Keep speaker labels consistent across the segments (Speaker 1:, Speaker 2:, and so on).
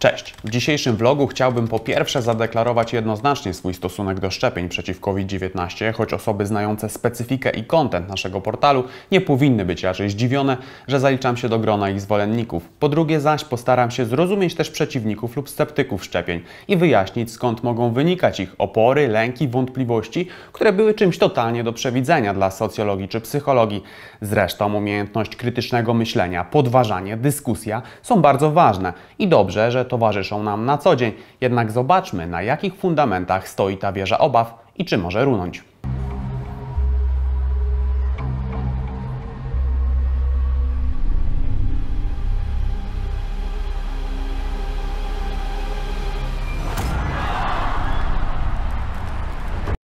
Speaker 1: Cześć! W dzisiejszym vlogu chciałbym po pierwsze zadeklarować jednoznacznie swój stosunek do szczepień przeciw COVID-19, choć osoby znające specyfikę i kontent naszego portalu nie powinny być raczej zdziwione, że zaliczam się do grona ich zwolenników. Po drugie zaś postaram się zrozumieć też przeciwników lub sceptyków szczepień i wyjaśnić skąd mogą wynikać ich opory, lęki, wątpliwości, które były czymś totalnie do przewidzenia dla socjologii czy psychologii. Zresztą umiejętność krytycznego myślenia, podważanie, dyskusja są bardzo ważne i dobrze, że towarzyszą nam na co dzień. Jednak zobaczmy, na jakich fundamentach stoi ta wieża obaw i czy może runąć.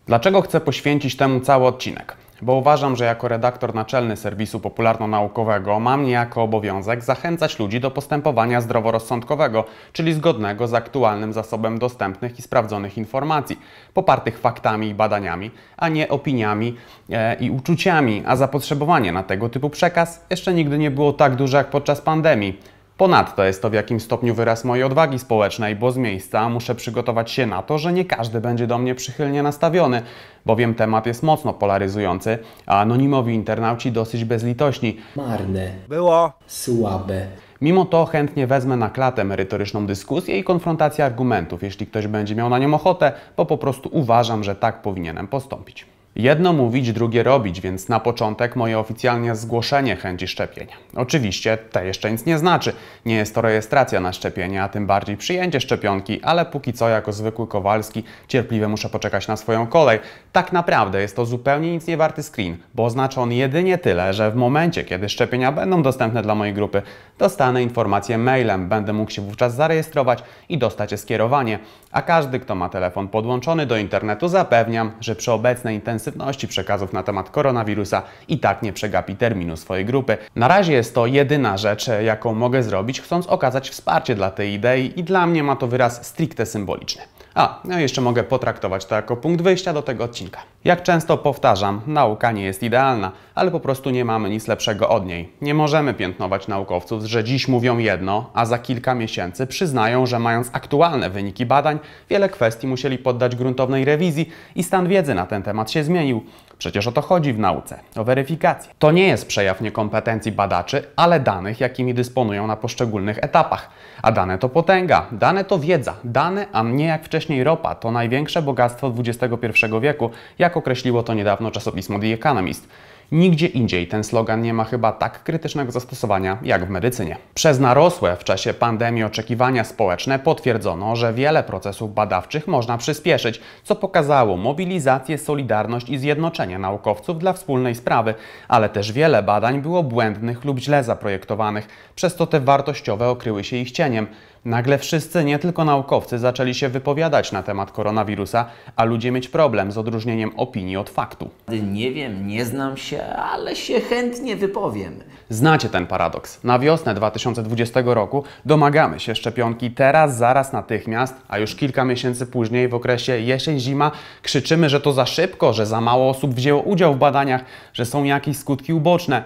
Speaker 1: Dlaczego chcę poświęcić temu cały odcinek? bo uważam, że jako redaktor naczelny serwisu popularno-naukowego mam niejako obowiązek zachęcać ludzi do postępowania zdroworozsądkowego, czyli zgodnego z aktualnym zasobem dostępnych i sprawdzonych informacji, popartych faktami i badaniami, a nie opiniami e, i uczuciami, a zapotrzebowanie na tego typu przekaz jeszcze nigdy nie było tak duże jak podczas pandemii. Ponadto jest to w jakimś stopniu wyraz mojej odwagi społecznej, bo z miejsca muszę przygotować się na to, że nie każdy będzie do mnie przychylnie nastawiony, bowiem temat jest mocno polaryzujący, a anonimowi internauci dosyć bezlitośni. Marne. Było. Słabe. Mimo to chętnie wezmę na klatę merytoryczną dyskusję i konfrontację argumentów, jeśli ktoś będzie miał na nią ochotę, bo po prostu uważam, że tak powinienem postąpić. Jedno mówić, drugie robić, więc na początek moje oficjalne zgłoszenie chęci szczepień. Oczywiście to jeszcze nic nie znaczy. Nie jest to rejestracja na szczepienie, a tym bardziej przyjęcie szczepionki, ale póki co jako zwykły Kowalski cierpliwie muszę poczekać na swoją kolej. Tak naprawdę jest to zupełnie nic nie warty screen, bo oznacza on jedynie tyle, że w momencie, kiedy szczepienia będą dostępne dla mojej grupy, dostanę informację mailem, będę mógł się wówczas zarejestrować i dostać skierowanie, a każdy, kto ma telefon podłączony do internetu, zapewniam, że przy obecnej intensywności intensywności przekazów na temat koronawirusa i tak nie przegapi terminu swojej grupy. Na razie jest to jedyna rzecz, jaką mogę zrobić, chcąc okazać wsparcie dla tej idei i dla mnie ma to wyraz stricte symboliczny. A, no jeszcze mogę potraktować to jako punkt wyjścia do tego odcinka. Jak często powtarzam, nauka nie jest idealna, ale po prostu nie mamy nic lepszego od niej. Nie możemy piętnować naukowców, że dziś mówią jedno, a za kilka miesięcy przyznają, że mając aktualne wyniki badań, wiele kwestii musieli poddać gruntownej rewizji i stan wiedzy na ten temat się zmienił. Przecież o to chodzi w nauce, o weryfikację. To nie jest przejaw niekompetencji badaczy, ale danych, jakimi dysponują na poszczególnych etapach. A dane to potęga, dane to wiedza, dane, a nie jak wcześniej wcześniej ropa to największe bogactwo XXI wieku, jak określiło to niedawno czasopismo The Economist. Nigdzie indziej ten slogan nie ma chyba tak krytycznego zastosowania jak w medycynie. Przez narosłe w czasie pandemii oczekiwania społeczne potwierdzono, że wiele procesów badawczych można przyspieszyć, co pokazało mobilizację, solidarność i zjednoczenie naukowców dla wspólnej sprawy, ale też wiele badań było błędnych lub źle zaprojektowanych, przez to te wartościowe okryły się ich cieniem. Nagle wszyscy, nie tylko naukowcy, zaczęli się wypowiadać na temat koronawirusa, a ludzie mieć problem z odróżnieniem opinii od faktu. Nie wiem, nie znam się, ale się chętnie wypowiem. Znacie ten paradoks. Na wiosnę 2020 roku domagamy się szczepionki teraz, zaraz, natychmiast, a już kilka miesięcy później, w okresie jesień-zima, krzyczymy, że to za szybko, że za mało osób wzięło udział w badaniach, że są jakieś skutki uboczne.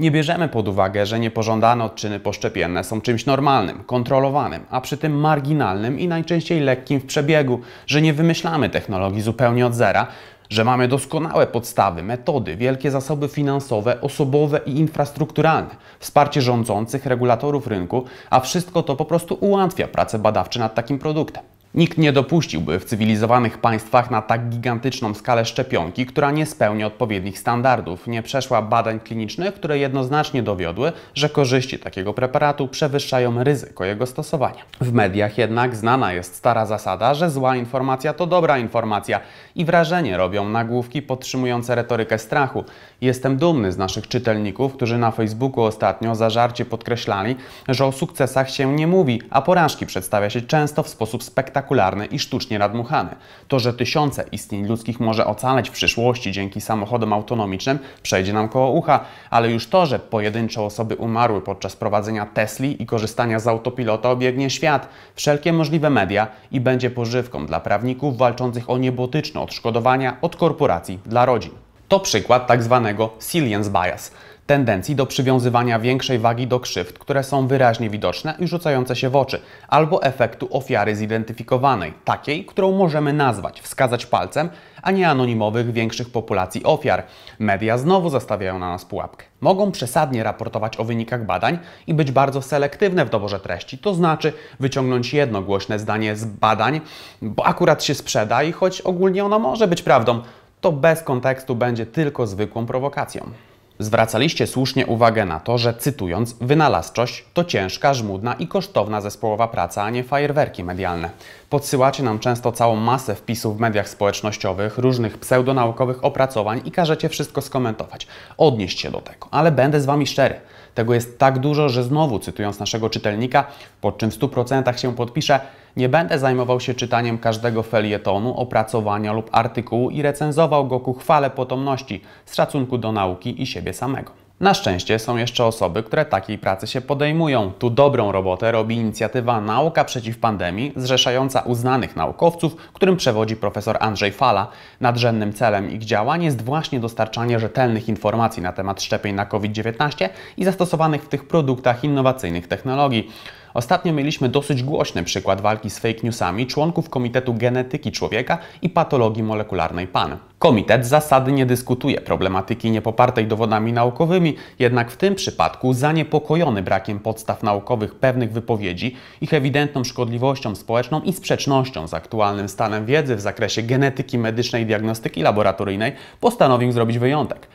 Speaker 1: Nie bierzemy pod uwagę, że niepożądane odczyny poszczepienne są czymś normalnym, kontrolowanym, a przy tym marginalnym i najczęściej lekkim w przebiegu, że nie wymyślamy technologii zupełnie od zera, że mamy doskonałe podstawy, metody, wielkie zasoby finansowe, osobowe i infrastrukturalne, wsparcie rządzących, regulatorów rynku, a wszystko to po prostu ułatwia pracę badawcze nad takim produktem. Nikt nie dopuściłby w cywilizowanych państwach na tak gigantyczną skalę szczepionki, która nie spełnia odpowiednich standardów, nie przeszła badań klinicznych, które jednoznacznie dowiodły, że korzyści takiego preparatu przewyższają ryzyko jego stosowania. W mediach jednak znana jest stara zasada, że zła informacja to dobra informacja i wrażenie robią nagłówki podtrzymujące retorykę strachu. Jestem dumny z naszych czytelników, którzy na Facebooku ostatnio zażarcie podkreślali, że o sukcesach się nie mówi, a porażki przedstawia się często w sposób spektakularny spektakularny i sztucznie nadmuchany. To, że tysiące istnień ludzkich może ocalać w przyszłości dzięki samochodom autonomicznym, przejdzie nam koło ucha, ale już to, że pojedyncze osoby umarły podczas prowadzenia Tesli i korzystania z autopilota obiegnie świat, wszelkie możliwe media i będzie pożywką dla prawników walczących o niebotyczne odszkodowania od korporacji dla rodzin. To przykład tak zwanego silience bias – tendencji do przywiązywania większej wagi do krzywd, które są wyraźnie widoczne i rzucające się w oczy, albo efektu ofiary zidentyfikowanej, takiej, którą możemy nazwać, wskazać palcem, a nie anonimowych większych populacji ofiar. Media znowu zastawiają na nas pułapkę. Mogą przesadnie raportować o wynikach badań i być bardzo selektywne w doborze treści, to znaczy wyciągnąć jedno głośne zdanie z badań, bo akurat się sprzeda i choć ogólnie ono może być prawdą, to bez kontekstu będzie tylko zwykłą prowokacją. Zwracaliście słusznie uwagę na to, że cytując, wynalazczość to ciężka, żmudna i kosztowna zespołowa praca, a nie fajerwerki medialne. Podsyłacie nam często całą masę wpisów w mediach społecznościowych, różnych pseudonaukowych opracowań i każecie wszystko skomentować. Odnieść się do tego, ale będę z Wami szczery. Tego jest tak dużo, że znowu, cytując naszego czytelnika, pod czym w 100% się podpisze, nie będę zajmował się czytaniem każdego felietonu, opracowania lub artykułu i recenzował go ku chwale potomności z szacunku do nauki i siebie samego. Na szczęście są jeszcze osoby, które takiej pracy się podejmują. Tu dobrą robotę robi inicjatywa Nauka Przeciw Pandemii, zrzeszająca uznanych naukowców, którym przewodzi profesor Andrzej Fala. Nadrzędnym celem ich działań jest właśnie dostarczanie rzetelnych informacji na temat szczepień na COVID-19 i zastosowanych w tych produktach innowacyjnych technologii. Ostatnio mieliśmy dosyć głośny przykład walki z fake newsami członków Komitetu Genetyki Człowieka i Patologii Molekularnej PAN. Komitet zasady nie dyskutuje problematyki niepopartej dowodami naukowymi, jednak w tym przypadku zaniepokojony brakiem podstaw naukowych pewnych wypowiedzi, ich ewidentną szkodliwością społeczną i sprzecznością z aktualnym stanem wiedzy w zakresie genetyki medycznej i diagnostyki laboratoryjnej, postanowił zrobić wyjątek.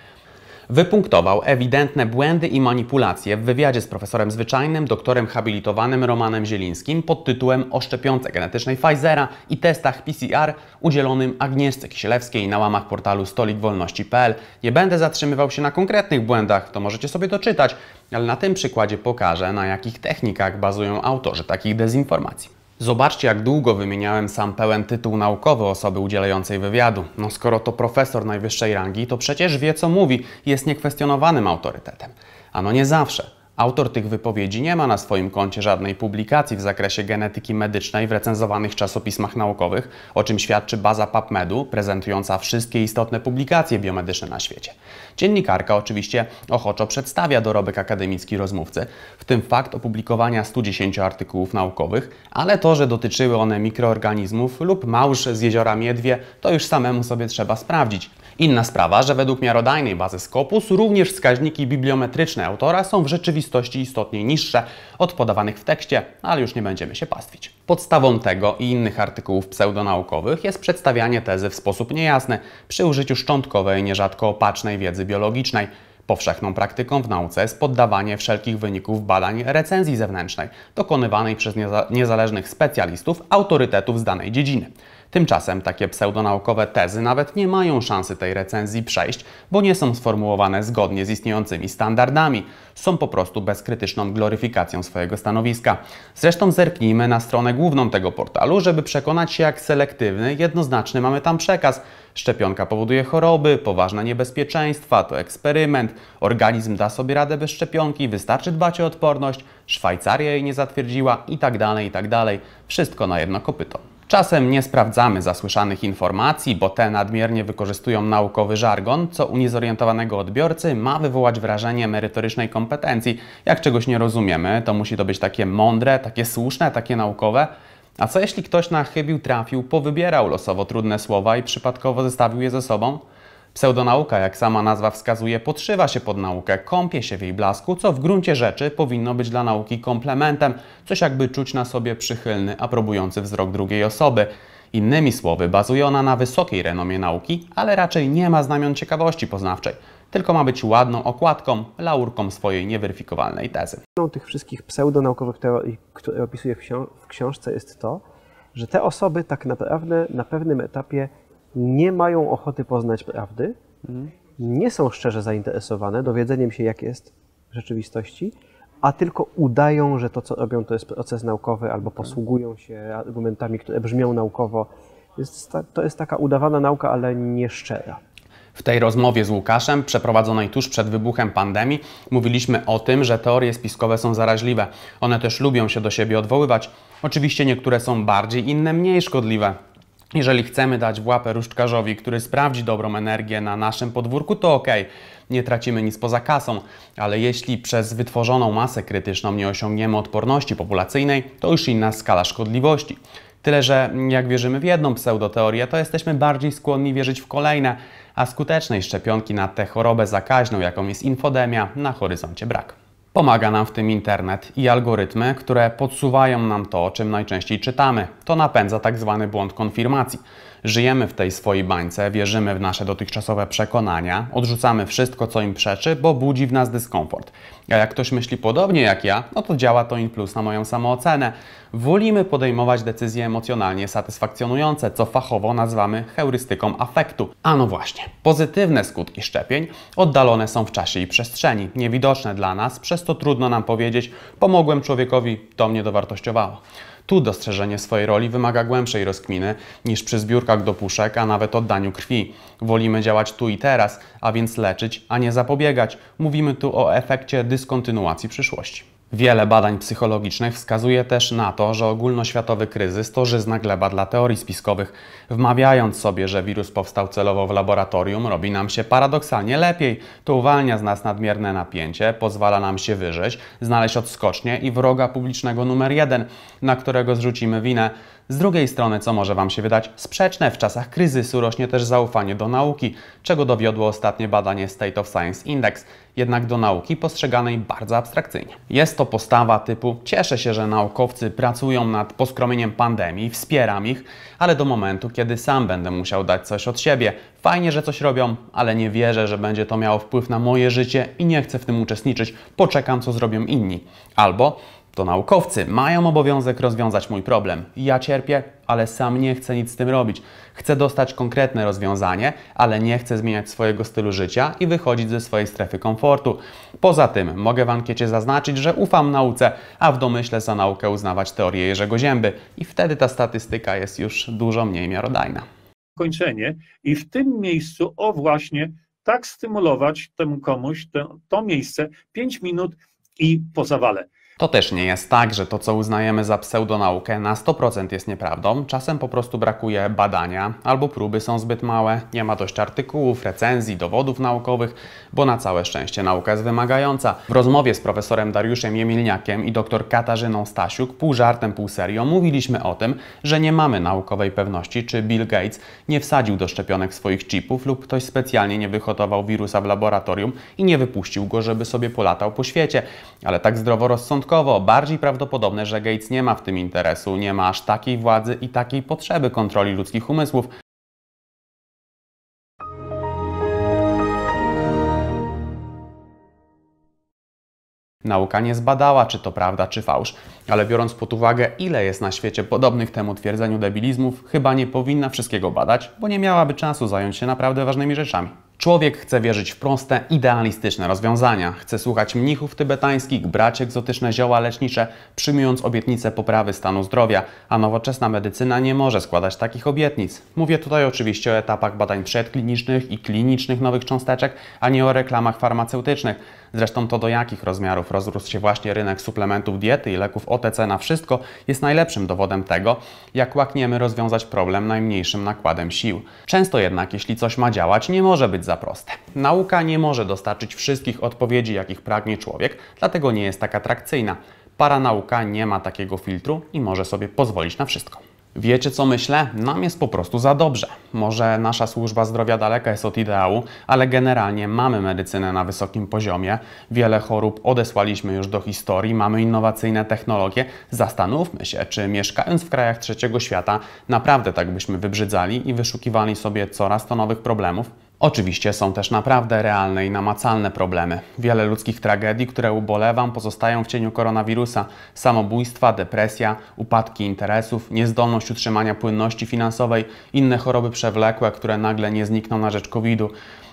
Speaker 1: Wypunktował ewidentne błędy i manipulacje w wywiadzie z profesorem zwyczajnym, doktorem habilitowanym Romanem Zielińskim pod tytułem o szczepionce genetycznej Pfizera i testach PCR udzielonym Agnieszce Kisielewskiej na łamach portalu stolikwolności.pl. Nie będę zatrzymywał się na konkretnych błędach, to możecie sobie to czytać, ale na tym przykładzie pokażę, na jakich technikach bazują autorzy takich dezinformacji. Zobaczcie, jak długo wymieniałem sam pełen tytuł naukowy osoby udzielającej wywiadu. No skoro to profesor najwyższej rangi, to przecież wie, co mówi, jest niekwestionowanym autorytetem. Ano nie zawsze. Autor tych wypowiedzi nie ma na swoim koncie żadnej publikacji w zakresie genetyki medycznej w recenzowanych czasopismach naukowych, o czym świadczy baza PubMedu, prezentująca wszystkie istotne publikacje biomedyczne na świecie. Dziennikarka oczywiście ochoczo przedstawia dorobek akademicki rozmówcy, w tym fakt opublikowania 110 artykułów naukowych, ale to, że dotyczyły one mikroorganizmów lub małż z jeziora Miedwie, to już samemu sobie trzeba sprawdzić. Inna sprawa, że według miarodajnej bazy Scopus również wskaźniki bibliometryczne autora są w rzeczywistości istotnie niższe od podawanych w tekście, ale już nie będziemy się pastwić. Podstawą tego i innych artykułów pseudonaukowych jest przedstawianie tezy w sposób niejasny przy użyciu szczątkowej, nierzadko opacznej wiedzy biologicznej. Powszechną praktyką w nauce jest poddawanie wszelkich wyników badań recenzji zewnętrznej, dokonywanej przez nieza niezależnych specjalistów autorytetów z danej dziedziny. Tymczasem takie pseudonaukowe tezy nawet nie mają szansy tej recenzji przejść, bo nie są sformułowane zgodnie z istniejącymi standardami. Są po prostu bezkrytyczną gloryfikacją swojego stanowiska. Zresztą zerknijmy na stronę główną tego portalu, żeby przekonać się, jak selektywny, jednoznaczny mamy tam przekaz. Szczepionka powoduje choroby, poważne niebezpieczeństwa, to eksperyment, organizm da sobie radę bez szczepionki, wystarczy dbać o odporność, Szwajcaria jej nie zatwierdziła itd., tak itd. Tak Wszystko na jedno kopyto. Czasem nie sprawdzamy zasłyszanych informacji, bo te nadmiernie wykorzystują naukowy żargon, co u niezorientowanego odbiorcy ma wywołać wrażenie merytorycznej kompetencji. Jak czegoś nie rozumiemy, to musi to być takie mądre, takie słuszne, takie naukowe. A co jeśli ktoś na chybił trafił, powybierał losowo trudne słowa i przypadkowo zestawił je ze sobą? Pseudonauka, jak sama nazwa wskazuje, podszywa się pod naukę, kąpie się w jej blasku, co w gruncie rzeczy powinno być dla nauki komplementem, coś jakby czuć na sobie przychylny, aprobujący wzrok drugiej osoby. Innymi słowy, bazuje ona na wysokiej renomie nauki, ale raczej nie ma znamion ciekawości poznawczej, tylko ma być ładną okładką, laurką swojej nieweryfikowalnej tezy. Tych wszystkich pseudonaukowych teorii, które opisuję w, książ w książce, jest to, że te osoby tak naprawdę na pewnym etapie nie mają ochoty poznać prawdy, mhm. nie są szczerze zainteresowane dowiedzeniem się, jak jest w rzeczywistości, a tylko udają, że to, co robią, to jest proces naukowy, albo tak. posługują się argumentami, które brzmią naukowo. to jest taka udawana nauka, ale nieszczera. W tej rozmowie z Łukaszem, przeprowadzonej tuż przed wybuchem pandemii, mówiliśmy o tym, że teorie spiskowe są zaraźliwe. One też lubią się do siebie odwoływać. Oczywiście niektóre są bardziej, inne mniej szkodliwe. Jeżeli chcemy dać w łapę różdżkarzowi, który sprawdzi dobrą energię na naszym podwórku, to ok, nie tracimy nic poza kasą, ale jeśli przez wytworzoną masę krytyczną nie osiągniemy odporności populacyjnej, to już inna skala szkodliwości. Tyle, że jak wierzymy w jedną pseudoteorię, to jesteśmy bardziej skłonni wierzyć w kolejne, a skutecznej szczepionki na tę chorobę zakaźną, jaką jest infodemia, na horyzoncie brak. Pomaga nam w tym internet i algorytmy, które podsuwają nam to, o czym najczęściej czytamy. To napędza tak zwany błąd konfirmacji. Żyjemy w tej swojej bańce, wierzymy w nasze dotychczasowe przekonania, odrzucamy wszystko, co im przeczy, bo budzi w nas dyskomfort. A jak ktoś myśli podobnie jak ja, no to działa to in plus na moją samoocenę. Wolimy podejmować decyzje emocjonalnie satysfakcjonujące, co fachowo nazywamy heurystyką afektu. A no właśnie, pozytywne skutki szczepień oddalone są w czasie i przestrzeni, niewidoczne dla nas, przez to trudno nam powiedzieć, pomogłem człowiekowi, to mnie dowartościowało. Tu dostrzeżenie swojej roli wymaga głębszej rozkminy niż przy zbiórkach do puszek, a nawet oddaniu krwi. Wolimy działać tu i teraz, a więc leczyć, a nie zapobiegać. Mówimy tu o efekcie dyskontynuacji przyszłości. Wiele badań psychologicznych wskazuje też na to, że ogólnoświatowy kryzys to żyzna gleba dla teorii spiskowych. Wmawiając sobie, że wirus powstał celowo w laboratorium, robi nam się paradoksalnie lepiej. To uwalnia z nas nadmierne napięcie, pozwala nam się wyżyć, znaleźć odskocznie i wroga publicznego numer jeden, na którego zrzucimy winę. Z drugiej strony, co może Wam się wydać sprzeczne, w czasach kryzysu rośnie też zaufanie do nauki, czego dowiodło ostatnie badanie State of Science Index, jednak do nauki postrzeganej bardzo abstrakcyjnie. Jest jest to postawa typu cieszę się, że naukowcy pracują nad poskromieniem pandemii, wspieram ich, ale do momentu, kiedy sam będę musiał dać coś od siebie. Fajnie, że coś robią, ale nie wierzę, że będzie to miało wpływ na moje życie i nie chcę w tym uczestniczyć. Poczekam, co zrobią inni. Albo to naukowcy mają obowiązek rozwiązać mój problem. Ja cierpię, ale sam nie chcę nic z tym robić. Chcę dostać konkretne rozwiązanie, ale nie chcę zmieniać swojego stylu życia i wychodzić ze swojej strefy komfortu. Poza tym mogę w ankiecie zaznaczyć, że ufam nauce, a w domyśle za naukę uznawać teorię Jerzego Zięby i wtedy ta statystyka jest już dużo mniej miarodajna. Kończenie i w tym miejscu, o właśnie, tak stymulować temu komuś to, to miejsce 5 minut i po zawale. To też nie jest tak, że to, co uznajemy za pseudonaukę, na 100% jest nieprawdą. Czasem po prostu brakuje badania, albo próby są zbyt małe, nie ma dość artykułów, recenzji, dowodów naukowych, bo na całe szczęście nauka jest wymagająca. W rozmowie z profesorem Dariuszem Jemilniakiem i dr Katarzyną Stasiuk, pół żartem, pół serio, mówiliśmy o tym, że nie mamy naukowej pewności, czy Bill Gates nie wsadził do szczepionek swoich chipów lub ktoś specjalnie nie wyhotował wirusa w laboratorium i nie wypuścił go, żeby sobie polatał po świecie. Ale tak zdroworozsądkowo bardziej prawdopodobne, że Gates nie ma w tym interesu, nie ma aż takiej władzy i takiej potrzeby kontroli ludzkich umysłów, Nauka nie zbadała, czy to prawda, czy fałsz, ale biorąc pod uwagę, ile jest na świecie podobnych temu twierdzeniu debilizmów, chyba nie powinna wszystkiego badać, bo nie miałaby czasu zająć się naprawdę ważnymi rzeczami. Człowiek chce wierzyć w proste, idealistyczne rozwiązania. Chce słuchać mnichów tybetańskich, brać egzotyczne zioła lecznicze, przyjmując obietnice poprawy stanu zdrowia, a nowoczesna medycyna nie może składać takich obietnic. Mówię tutaj oczywiście o etapach badań przedklinicznych i klinicznych nowych cząsteczek, a nie o reklamach farmaceutycznych. Zresztą to do jakich rozmiarów rozrósł się właśnie rynek suplementów diety i leków OTC na wszystko jest najlepszym dowodem tego, jak łakniemy rozwiązać problem najmniejszym nakładem sił. Często jednak, jeśli coś ma działać, nie może być za proste. Nauka nie może dostarczyć wszystkich odpowiedzi, jakich pragnie człowiek, dlatego nie jest tak atrakcyjna. Paranauka nie ma takiego filtru i może sobie pozwolić na wszystko. Wiecie co myślę? Nam jest po prostu za dobrze. Może nasza służba zdrowia daleka jest od ideału, ale generalnie mamy medycynę na wysokim poziomie. Wiele chorób odesłaliśmy już do historii, mamy innowacyjne technologie. Zastanówmy się, czy mieszkając w krajach trzeciego świata naprawdę tak byśmy wybrzydzali i wyszukiwali sobie coraz to nowych problemów. Oczywiście są też naprawdę realne i namacalne problemy. Wiele ludzkich tragedii, które ubolewam, pozostają w cieniu koronawirusa. Samobójstwa, depresja, upadki interesów, niezdolność utrzymania płynności finansowej, inne choroby przewlekłe, które nagle nie znikną na rzecz COVID-u.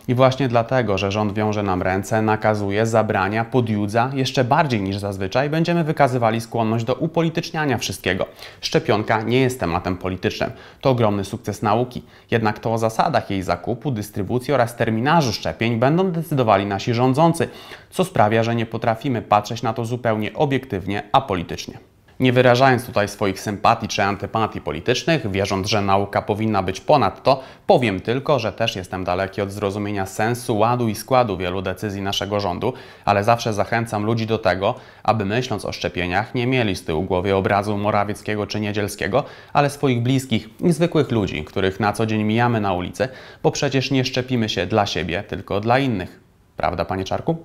Speaker 1: I właśnie dlatego, że rząd wiąże nam ręce, nakazuje, zabrania, podjudza, jeszcze bardziej niż zazwyczaj będziemy wykazywali skłonność do upolityczniania wszystkiego. Szczepionka nie jest tematem politycznym. To ogromny sukces nauki. Jednak to o zasadach jej zakupu, dystrybucji oraz terminarzu szczepień będą decydowali nasi rządzący, co sprawia, że nie potrafimy patrzeć na to zupełnie obiektywnie, apolitycznie. Nie wyrażając tutaj swoich sympatii czy antypatii politycznych, wierząc, że nauka powinna być ponad to, powiem tylko, że też jestem daleki od zrozumienia sensu, ładu i składu wielu decyzji naszego rządu, ale zawsze zachęcam ludzi do tego, aby myśląc o szczepieniach nie mieli z tyłu głowy obrazu Morawieckiego czy Niedzielskiego, ale swoich bliskich i zwykłych ludzi, których na co dzień mijamy na ulicy, bo przecież nie szczepimy się dla siebie, tylko dla innych. Prawda, panie Czarku?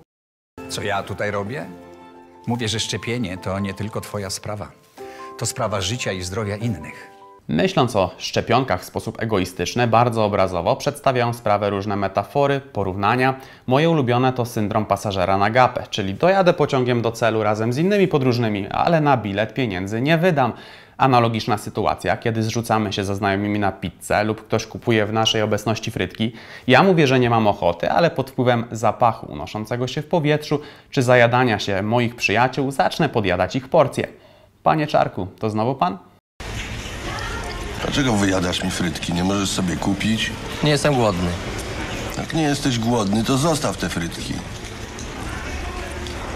Speaker 1: Co ja tutaj robię? Mówię, że szczepienie to nie tylko Twoja sprawa. To sprawa życia i zdrowia innych. Myśląc o szczepionkach w sposób egoistyczny, bardzo obrazowo przedstawiają sprawę różne metafory, porównania. Moje ulubione to syndrom pasażera na gapę, czyli dojadę pociągiem do celu razem z innymi podróżnymi, ale na bilet pieniędzy nie wydam. Analogiczna sytuacja, kiedy zrzucamy się ze znajomymi na pizzę lub ktoś kupuje w naszej obecności frytki. Ja mówię, że nie mam ochoty, ale pod wpływem zapachu unoszącego się w powietrzu czy zajadania się moich przyjaciół zacznę podjadać ich porcje. Panie Czarku, to znowu pan? Dlaczego wyjadasz mi frytki? Nie możesz sobie kupić? Nie jestem głodny. Jak nie jesteś głodny, to zostaw te frytki.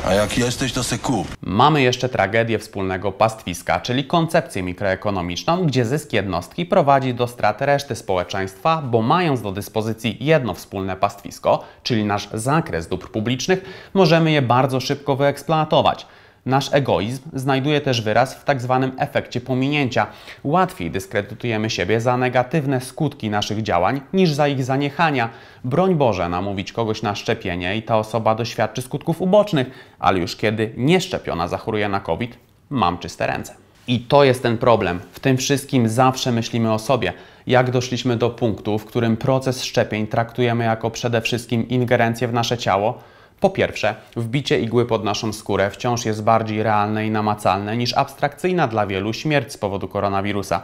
Speaker 1: A jak jesteś, to se kup. Mamy jeszcze tragedię wspólnego pastwiska, czyli koncepcję mikroekonomiczną, gdzie zysk jednostki prowadzi do straty reszty społeczeństwa, bo mając do dyspozycji jedno wspólne pastwisko, czyli nasz zakres dóbr publicznych, możemy je bardzo szybko wyeksploatować. Nasz egoizm znajduje też wyraz w tak zwanym efekcie pominięcia. Łatwiej dyskredytujemy siebie za negatywne skutki naszych działań niż za ich zaniechania. Broń Boże namówić kogoś na szczepienie i ta osoba doświadczy skutków ubocznych, ale już kiedy nieszczepiona zachoruje na COVID, mam czyste ręce. I to jest ten problem. W tym wszystkim zawsze myślimy o sobie. Jak doszliśmy do punktu, w którym proces szczepień traktujemy jako przede wszystkim ingerencję w nasze ciało, po pierwsze, wbicie igły pod naszą skórę wciąż jest bardziej realne i namacalne niż abstrakcyjna dla wielu śmierć z powodu koronawirusa.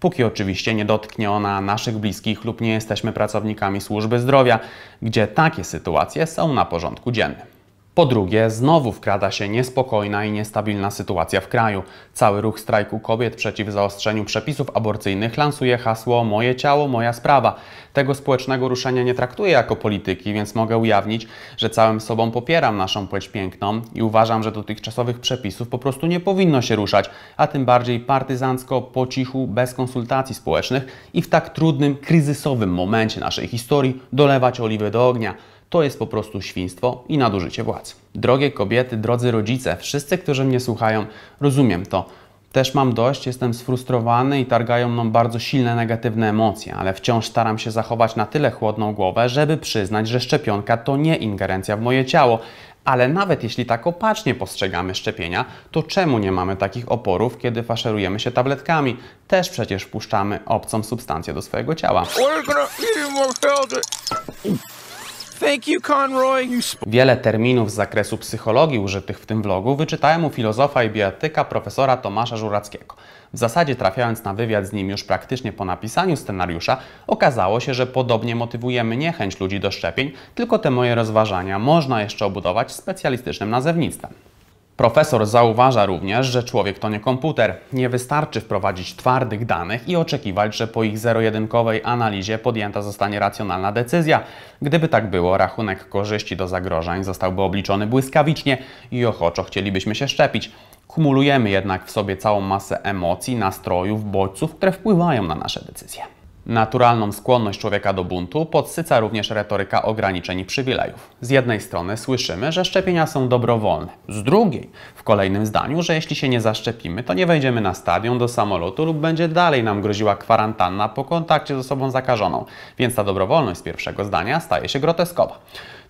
Speaker 1: Póki oczywiście nie dotknie ona naszych bliskich lub nie jesteśmy pracownikami służby zdrowia, gdzie takie sytuacje są na porządku dziennym. Po drugie, znowu wkrada się niespokojna i niestabilna sytuacja w kraju. Cały ruch strajku kobiet przeciw zaostrzeniu przepisów aborcyjnych lansuje hasło Moje ciało, moja sprawa. Tego społecznego ruszenia nie traktuję jako polityki, więc mogę ujawnić, że całym sobą popieram naszą płeć piękną i uważam, że dotychczasowych przepisów po prostu nie powinno się ruszać, a tym bardziej partyzancko, po cichu, bez konsultacji społecznych i w tak trudnym, kryzysowym momencie naszej historii dolewać oliwy do ognia to jest po prostu świństwo i nadużycie władzy. Drogie kobiety, drodzy rodzice, wszyscy, którzy mnie słuchają, rozumiem to. Też mam dość, jestem sfrustrowany i targają mną bardzo silne negatywne emocje, ale wciąż staram się zachować na tyle chłodną głowę, żeby przyznać, że szczepionka to nie ingerencja w moje ciało. Ale nawet jeśli tak opacznie postrzegamy szczepienia, to czemu nie mamy takich oporów, kiedy faszerujemy się tabletkami? Też przecież wpuszczamy obcą substancję do swojego ciała. Thank you, Conroy. Wiele terminów z zakresu psychologii użytych w tym vlogu wyczytałem u filozofa i bioetyka profesora Tomasza Żurackiego. W zasadzie trafiając na wywiad z nim już praktycznie po napisaniu scenariusza, okazało się, że podobnie motywujemy niechęć ludzi do szczepień, tylko te moje rozważania można jeszcze obudować specjalistycznym nazewnictwem. Profesor zauważa również, że człowiek to nie komputer. Nie wystarczy wprowadzić twardych danych i oczekiwać, że po ich zero-jedynkowej analizie podjęta zostanie racjonalna decyzja. Gdyby tak było, rachunek korzyści do zagrożeń zostałby obliczony błyskawicznie i ochoczo chcielibyśmy się szczepić. Kumulujemy jednak w sobie całą masę emocji, nastrojów, bodźców, które wpływają na nasze decyzje. Naturalną skłonność człowieka do buntu podsyca również retoryka ograniczeń i przywilejów. Z jednej strony słyszymy, że szczepienia są dobrowolne, z drugiej w kolejnym zdaniu, że jeśli się nie zaszczepimy, to nie wejdziemy na stadion, do samolotu lub będzie dalej nam groziła kwarantanna po kontakcie z osobą zakażoną, więc ta dobrowolność z pierwszego zdania staje się groteskowa.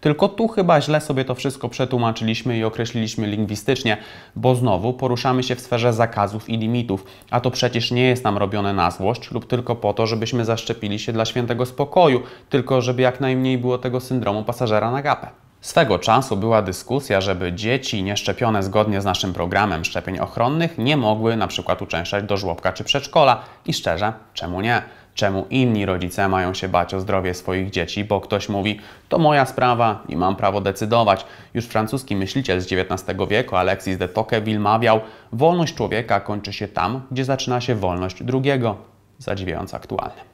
Speaker 1: Tylko tu chyba źle sobie to wszystko przetłumaczyliśmy i określiliśmy lingwistycznie, bo znowu poruszamy się w sferze zakazów i limitów, a to przecież nie jest nam robione na złość lub tylko po to, żebyśmy zaszczepili się dla świętego spokoju, tylko żeby jak najmniej było tego syndromu pasażera na gapę. Swego czasu była dyskusja, żeby dzieci nieszczepione zgodnie z naszym programem szczepień ochronnych nie mogły na przykład uczęszczać do żłobka czy przedszkola i szczerze, czemu nie? czemu inni rodzice mają się bać o zdrowie swoich dzieci, bo ktoś mówi, to moja sprawa i mam prawo decydować. Już francuski myśliciel z XIX wieku Alexis de Tocqueville mawiał, wolność człowieka kończy się tam, gdzie zaczyna się wolność drugiego. Zadziwiająco aktualne.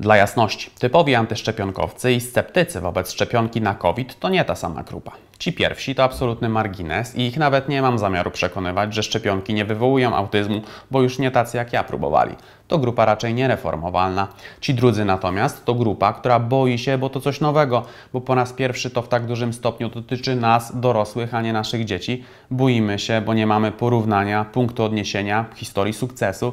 Speaker 1: Dla jasności, typowi antyszczepionkowcy i sceptycy wobec szczepionki na COVID to nie ta sama grupa. Ci pierwsi to absolutny margines i ich nawet nie mam zamiaru przekonywać, że szczepionki nie wywołują autyzmu, bo już nie tacy jak ja próbowali. To grupa raczej niereformowalna. Ci drudzy natomiast to grupa, która boi się, bo to coś nowego, bo po raz pierwszy to w tak dużym stopniu dotyczy nas, dorosłych, a nie naszych dzieci. Boimy się, bo nie mamy porównania, punktu odniesienia, historii sukcesu,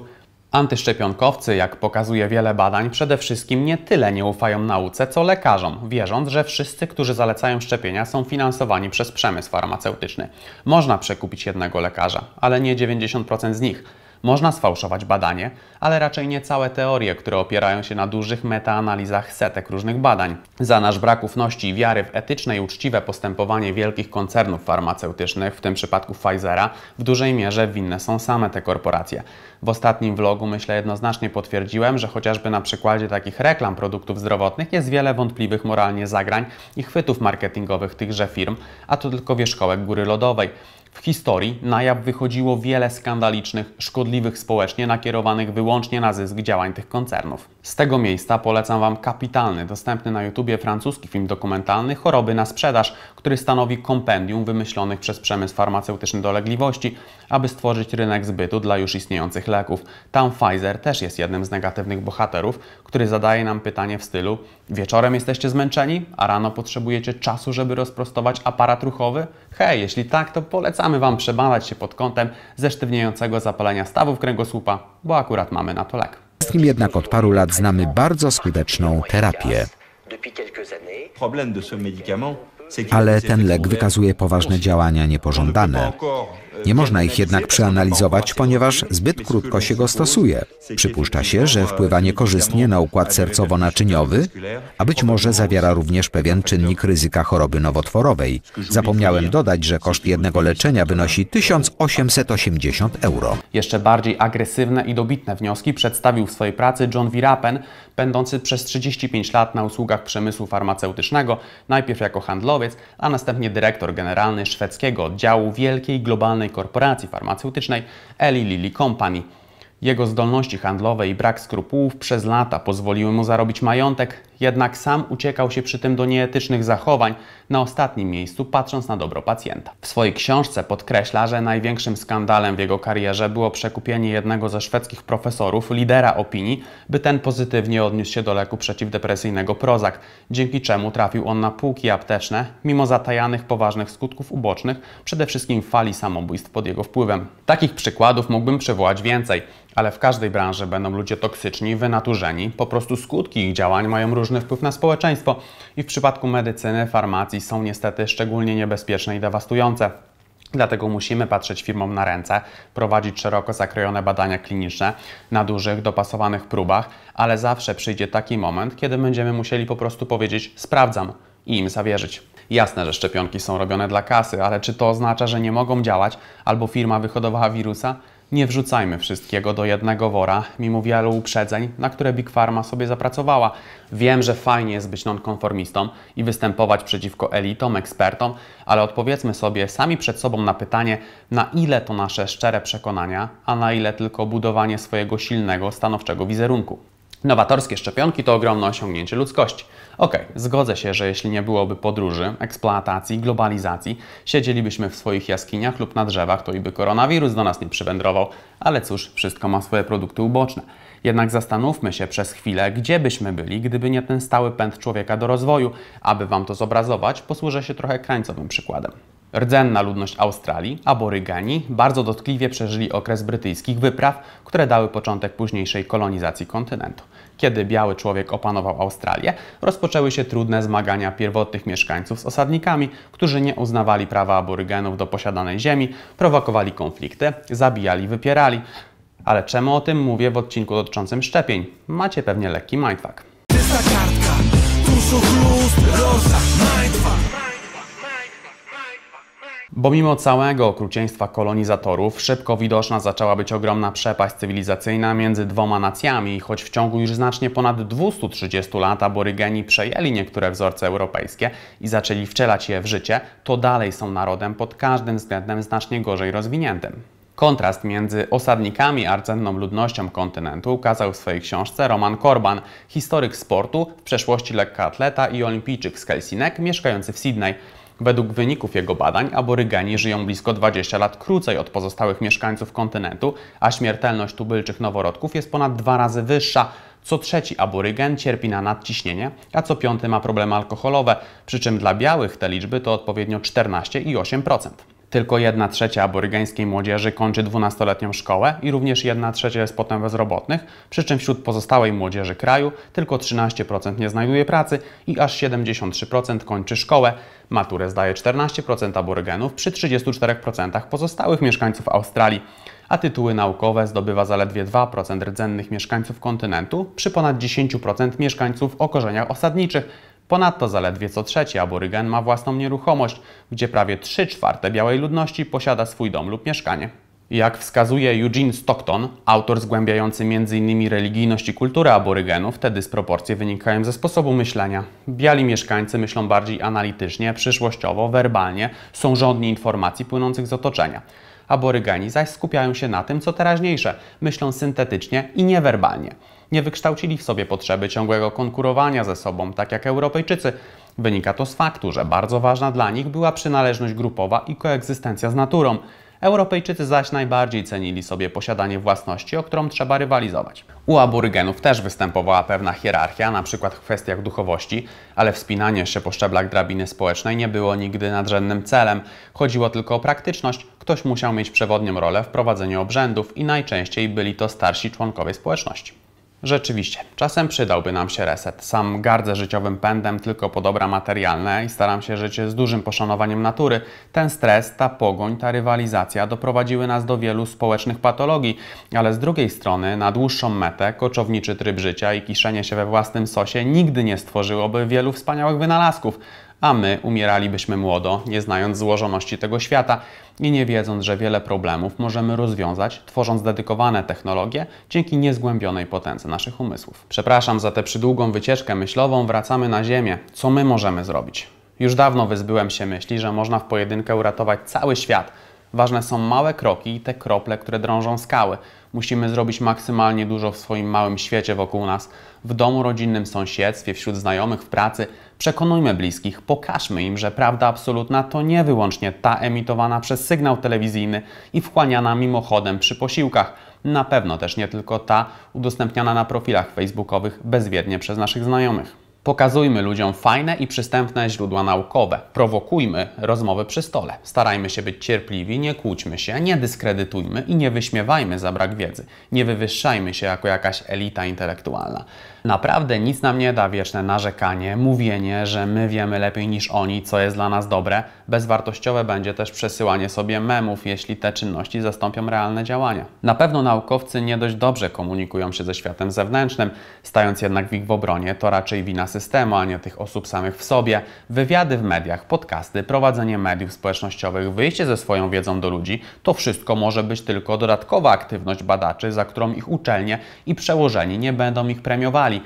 Speaker 1: Antyszczepionkowcy, jak pokazuje wiele badań, przede wszystkim nie tyle nie ufają nauce, co lekarzom, wierząc, że wszyscy, którzy zalecają szczepienia, są finansowani przez przemysł farmaceutyczny. Można przekupić jednego lekarza, ale nie 90% z nich. Można sfałszować badanie, ale raczej nie całe teorie, które opierają się na dużych metaanalizach setek różnych badań. Za nasz brak ufności i wiary w etyczne i uczciwe postępowanie wielkich koncernów farmaceutycznych, w tym przypadku Pfizera, w dużej mierze winne są same te korporacje. W ostatnim vlogu myślę jednoznacznie potwierdziłem, że chociażby na przykładzie takich reklam produktów zdrowotnych jest wiele wątpliwych moralnie zagrań i chwytów marketingowych tychże firm, a to tylko wierzchołek góry lodowej. W historii na jaw wychodziło wiele skandalicznych, szkodliwych społecznie nakierowanych wyłącznie na zysk działań tych koncernów. Z tego miejsca polecam Wam kapitalny, dostępny na YouTubie francuski film dokumentalny Choroby na sprzedaż, który stanowi kompendium wymyślonych przez przemysł farmaceutyczny dolegliwości, aby stworzyć rynek zbytu dla już istniejących leków leków. Tam Pfizer też jest jednym z negatywnych bohaterów, który zadaje nam pytanie w stylu wieczorem jesteście zmęczeni, a rano potrzebujecie czasu, żeby rozprostować aparat ruchowy? Hej, jeśli tak, to polecamy Wam przebadać się pod kątem zesztywniającego zapalenia stawów kręgosłupa, bo akurat mamy na to lek. Z tym jednak od paru lat znamy bardzo skuteczną terapię. Ale y ten lek wykazuje poważne działania niepożądane. Nie można ich jednak przeanalizować, ponieważ zbyt krótko się go stosuje. Przypuszcza się, że wpływa niekorzystnie na układ sercowo-naczyniowy, a być może zawiera również pewien czynnik ryzyka choroby nowotworowej. Zapomniałem dodać, że koszt jednego leczenia wynosi 1880 euro. Jeszcze bardziej agresywne i dobitne wnioski przedstawił w swojej pracy John Virapen, będący przez 35 lat na usługach przemysłu farmaceutycznego, najpierw jako handlowiec, a następnie dyrektor generalny szwedzkiego oddziału wielkiej globalnej korporacji farmaceutycznej Eli Lilly Company. Jego zdolności handlowe i brak skrupułów przez lata pozwoliły mu zarobić majątek, jednak sam uciekał się przy tym do nieetycznych zachowań, na ostatnim miejscu patrząc na dobro pacjenta. W swojej książce podkreśla, że największym skandalem w jego karierze było przekupienie jednego ze szwedzkich profesorów, lidera opinii, by ten pozytywnie odniósł się do leku przeciwdepresyjnego Prozac, dzięki czemu trafił on na półki apteczne, mimo zatajanych poważnych skutków ubocznych, przede wszystkim fali samobójstw pod jego wpływem. Takich przykładów mógłbym przywołać więcej, ale w każdej branży będą ludzie toksyczni, wynaturzeni, po prostu skutki ich działań mają różne różny wpływ na społeczeństwo i w przypadku medycyny, farmacji są niestety szczególnie niebezpieczne i dewastujące. Dlatego musimy patrzeć firmom na ręce, prowadzić szeroko zakrojone badania kliniczne na dużych, dopasowanych próbach, ale zawsze przyjdzie taki moment, kiedy będziemy musieli po prostu powiedzieć: Sprawdzam i im zawierzyć. Jasne, że szczepionki są robione dla kasy, ale czy to oznacza, że nie mogą działać albo firma wyhodowała wirusa? Nie wrzucajmy wszystkiego do jednego wora, mimo wielu uprzedzeń, na które Big Pharma sobie zapracowała. Wiem, że fajnie jest być nonkonformistą i występować przeciwko elitom, ekspertom, ale odpowiedzmy sobie sami przed sobą na pytanie, na ile to nasze szczere przekonania, a na ile tylko budowanie swojego silnego, stanowczego wizerunku. Nowatorskie szczepionki to ogromne osiągnięcie ludzkości. Okej, okay, zgodzę się, że jeśli nie byłoby podróży, eksploatacji, globalizacji, siedzielibyśmy w swoich jaskiniach lub na drzewach, to i by koronawirus do nas nie przywędrował, ale cóż, wszystko ma swoje produkty uboczne. Jednak zastanówmy się przez chwilę, gdzie byśmy byli, gdyby nie ten stały pęd człowieka do rozwoju. Aby Wam to zobrazować, posłużę się trochę krańcowym przykładem. Rdzenna ludność Australii, aborygani, bardzo dotkliwie przeżyli okres brytyjskich wypraw, które dały początek późniejszej kolonizacji kontynentu. Kiedy biały człowiek opanował Australię, rozpoczęły się trudne zmagania pierwotnych mieszkańców z osadnikami, którzy nie uznawali prawa aborygenów do posiadanej ziemi, prowokowali konflikty, zabijali, wypierali. Ale czemu o tym mówię w odcinku dotyczącym szczepień? Macie pewnie lekki mindfuck. Czysta kartka, tuszu chlust, roża, mindfuck. Bo mimo całego okrucieństwa kolonizatorów, szybko widoczna zaczęła być ogromna przepaść cywilizacyjna między dwoma nacjami, choć w ciągu już znacznie ponad 230 lat aborygeni przejęli niektóre wzorce europejskie i zaczęli wcielać je w życie, to dalej są narodem pod każdym względem znacznie gorzej rozwiniętym. Kontrast między osadnikami a rdzenną ludnością kontynentu ukazał w swojej książce Roman Korban, historyk sportu, w przeszłości lekkoatleta i olimpijczyk z Kelsinek mieszkający w Sydney. Według wyników jego badań aborygeni żyją blisko 20 lat krócej od pozostałych mieszkańców kontynentu, a śmiertelność tubylczych noworodków jest ponad dwa razy wyższa. Co trzeci aborygen cierpi na nadciśnienie, a co piąty ma problemy alkoholowe, przy czym dla białych te liczby to odpowiednio 14 i 8%. Tylko 1 trzecia aborygeńskiej młodzieży kończy 12-letnią szkołę i również 1 trzecia jest potem bezrobotnych, przy czym wśród pozostałej młodzieży kraju tylko 13% nie znajduje pracy i aż 73% kończy szkołę. Maturę zdaje 14% aborygenów przy 34% pozostałych mieszkańców Australii a tytuły naukowe zdobywa zaledwie 2% rdzennych mieszkańców kontynentu przy ponad 10% mieszkańców o korzeniach osadniczych, Ponadto zaledwie co trzeci aborygen ma własną nieruchomość, gdzie prawie 3 czwarte białej ludności posiada swój dom lub mieszkanie. Jak wskazuje Eugene Stockton, autor zgłębiający m.in. religijność i kulturę aborygenów, te dysproporcje wynikają ze sposobu myślenia. Biali mieszkańcy myślą bardziej analitycznie, przyszłościowo, werbalnie, są żądni informacji płynących z otoczenia. Aborygeni zaś skupiają się na tym, co teraźniejsze, myślą syntetycznie i niewerbalnie nie wykształcili w sobie potrzeby ciągłego konkurowania ze sobą, tak jak Europejczycy. Wynika to z faktu, że bardzo ważna dla nich była przynależność grupowa i koegzystencja z naturą. Europejczycy zaś najbardziej cenili sobie posiadanie własności, o którą trzeba rywalizować. U aborygenów też występowała pewna hierarchia, na przykład w kwestiach duchowości, ale wspinanie się po szczeblach drabiny społecznej nie było nigdy nadrzędnym celem. Chodziło tylko o praktyczność. Ktoś musiał mieć przewodnią rolę w prowadzeniu obrzędów i najczęściej byli to starsi członkowie społeczności. Rzeczywiście, czasem przydałby nam się reset. Sam gardzę życiowym pędem tylko po dobra materialne i staram się żyć z dużym poszanowaniem natury. Ten stres, ta pogoń, ta rywalizacja doprowadziły nas do wielu społecznych patologii, ale z drugiej strony na dłuższą metę koczowniczy tryb życia i kiszenie się we własnym sosie nigdy nie stworzyłoby wielu wspaniałych wynalazków a my umieralibyśmy młodo, nie znając złożoności tego świata i nie wiedząc, że wiele problemów możemy rozwiązać, tworząc dedykowane technologie dzięki niezgłębionej potędze naszych umysłów. Przepraszam za tę przydługą wycieczkę myślową, wracamy na Ziemię. Co my możemy zrobić? Już dawno wyzbyłem się myśli, że można w pojedynkę uratować cały świat. Ważne są małe kroki i te krople, które drążą skały. Musimy zrobić maksymalnie dużo w swoim małym świecie wokół nas, w domu rodzinnym, sąsiedztwie, wśród znajomych, w pracy – Przekonujmy bliskich, pokażmy im, że prawda absolutna to nie wyłącznie ta emitowana przez sygnał telewizyjny i wchłaniana mimochodem przy posiłkach. Na pewno też nie tylko ta udostępniana na profilach facebookowych bezwiednie przez naszych znajomych. Pokazujmy ludziom fajne i przystępne źródła naukowe. Prowokujmy rozmowy przy stole. Starajmy się być cierpliwi, nie kłóćmy się, nie dyskredytujmy i nie wyśmiewajmy za brak wiedzy. Nie wywyższajmy się jako jakaś elita intelektualna. Naprawdę nic nam nie da wieczne narzekanie, mówienie, że my wiemy lepiej niż oni, co jest dla nas dobre. Bezwartościowe będzie też przesyłanie sobie memów, jeśli te czynności zastąpią realne działania. Na pewno naukowcy nie dość dobrze komunikują się ze światem zewnętrznym, stając jednak w ich obronie, to raczej wina systemu, a nie tych osób samych w sobie, wywiady w mediach, podcasty, prowadzenie mediów społecznościowych, wyjście ze swoją wiedzą do ludzi, to wszystko może być tylko dodatkowa aktywność badaczy, za którą ich uczelnie i przełożeni nie będą ich premiowali.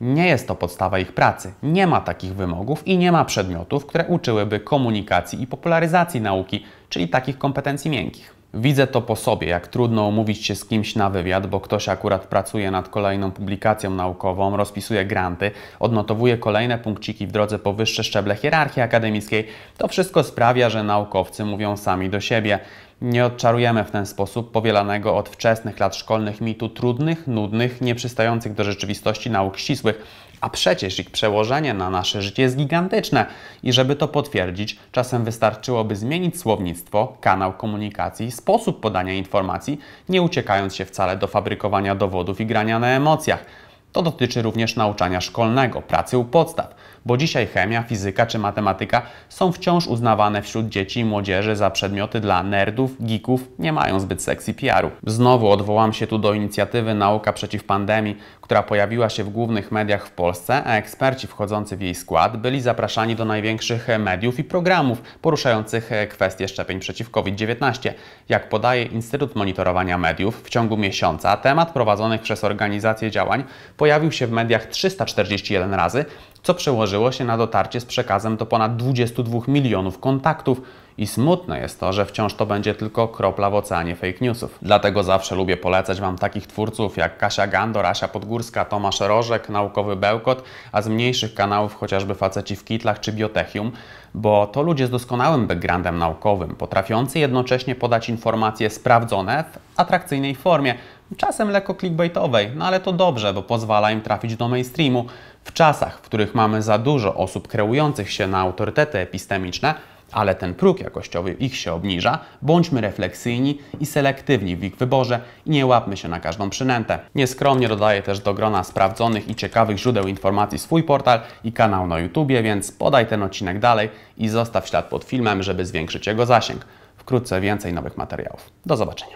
Speaker 1: Nie jest to podstawa ich pracy. Nie ma takich wymogów i nie ma przedmiotów, które uczyłyby komunikacji i popularyzacji nauki, czyli takich kompetencji miękkich. Widzę to po sobie, jak trudno umówić się z kimś na wywiad, bo ktoś akurat pracuje nad kolejną publikacją naukową, rozpisuje granty, odnotowuje kolejne punkciki w drodze po wyższe szczeble hierarchii akademickiej. To wszystko sprawia, że naukowcy mówią sami do siebie. Nie odczarujemy w ten sposób powielanego od wczesnych lat szkolnych mitu trudnych, nudnych, nieprzystających do rzeczywistości nauk ścisłych a przecież ich przełożenie na nasze życie jest gigantyczne i żeby to potwierdzić, czasem wystarczyłoby zmienić słownictwo, kanał komunikacji, sposób podania informacji, nie uciekając się wcale do fabrykowania dowodów i grania na emocjach. To dotyczy również nauczania szkolnego, pracy u podstaw, bo dzisiaj chemia, fizyka czy matematyka są wciąż uznawane wśród dzieci i młodzieży za przedmioty dla nerdów, geeków, nie mają zbyt seksji PR-u. Znowu odwołam się tu do inicjatywy Nauka przeciw pandemii, która pojawiła się w głównych mediach w Polsce, a eksperci wchodzący w jej skład byli zapraszani do największych mediów i programów poruszających kwestie szczepień przeciw COVID-19. Jak podaje Instytut Monitorowania Mediów, w ciągu miesiąca temat prowadzonych przez organizację działań pojawił się w mediach 341 razy, co przełożyło się na dotarcie z przekazem do ponad 22 milionów kontaktów. I smutne jest to, że wciąż to będzie tylko kropla w oceanie fake newsów. Dlatego zawsze lubię polecać Wam takich twórców jak Kasia Gandor, Asia Podgórska, Tomasz Rożek, Naukowy Bełkot, a z mniejszych kanałów chociażby Faceci w Kitlach czy Biotechium, bo to ludzie z doskonałym backgroundem naukowym, potrafiący jednocześnie podać informacje sprawdzone w atrakcyjnej formie, czasem lekko clickbaitowej, no ale to dobrze, bo pozwala im trafić do mainstreamu. W czasach, w których mamy za dużo osób kreujących się na autorytety epistemiczne, ale ten próg jakościowy ich się obniża, bądźmy refleksyjni i selektywni w ich wyborze i nie łapmy się na każdą przynętę. Nieskromnie dodaję też do grona sprawdzonych i ciekawych źródeł informacji swój portal i kanał na YouTubie, więc podaj ten odcinek dalej i zostaw ślad pod filmem, żeby zwiększyć jego zasięg. Wkrótce więcej nowych materiałów. Do zobaczenia.